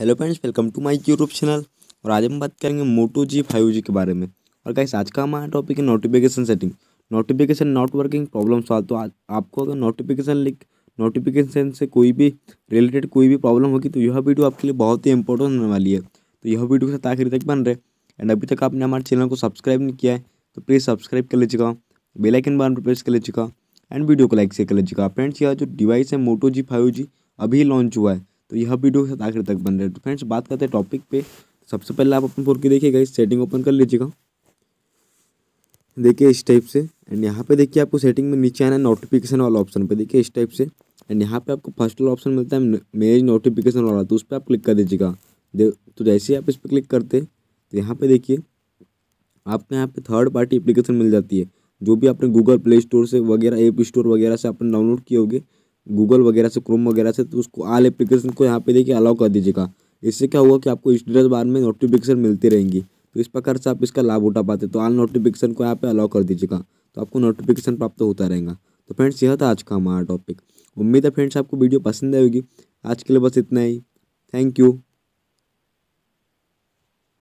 hello friends welcome to my YouTube channel और आज हम बात करेंगे मोटो जी फाइव जी के बारे में और गाइस आज का हमारा टॉपिक है notification setting notification not working problem solve तो आज आपको अगर नोटिफिकेशन लिंक नोटिफिकेशन से कोई भी रिलेटेड कोई भी प्रॉब्लम होगी तो यह वीडियो आपके लिए बहुत ही इंपॉर्टेंट होने वाली है तो यह वीडियो के साथ आखिर तक बन रहे एंड अभी तक आपने हमारे चैनल को सब्सक्राइब नहीं किया है तो प्लीज़ सब्सक्राइब कर लीजिएगा बेलाइकन बार पर प्रेस कर लीजिएगा एंड वीडियो को लाइक शेयर कर लीजिएगा फ्रेंड्स यह जो डिवाइस है मोटो जी फाइव जी अभी लॉन्च हुआ है तो यह वीडियो के साथ आखिर तक बन रहे तो फ्रेंड्स बात करते हैं टॉपिक पे सबसे पहले आप अपन फोन की देखिएगा इस सेटिंग ओपन कर लीजिएगा देखिए इस टाइप से एंड यहाँ पे देखिए आपको सेटिंग में नीचे आना नोटिफिकेशन वाला ऑप्शन पे देखिए इस टाइप से एंड यहाँ पे आपको फर्स्ट वाला ऑप्शन मिलता है मेज नोटिफिकेशन वाला तो उस पर आप क्लिक कर दीजिएगा तो जैसे ही आप इस पर क्लिक करते तो यहाँ पे देखिए आपको यहाँ पे थर्ड पार्टी एप्लीकेशन मिल जाती है जो भी आपने गूगल प्ले स्टोर से वगैरह ऐप स्टोर वगैरह से आपने डाउनलोड किए होगी गूगल वगैरह से क्रोम वगैरह से तो उसको आल एप्लीकेशन को यहाँ पे देखिए अलाउ कर दीजिएगा इससे क्या हुआ कि आपको स्टेटस बार में नोटिफिकेशन मिलती रहेंगी तो इस प्रकार से आप इसका लाभ उठा पाते तो आल नोटिफिकेशन को यहाँ पे अलाउ कर दीजिएगा तो आपको नोटिफिकेशन प्राप्त होता रहेगा तो फ्रेंड्स यह था आज का हमारा टॉपिक उम्मीद है फ्रेंड्स आपको वीडियो पसंद आएगी आज के लिए बस इतना ही थैंक यू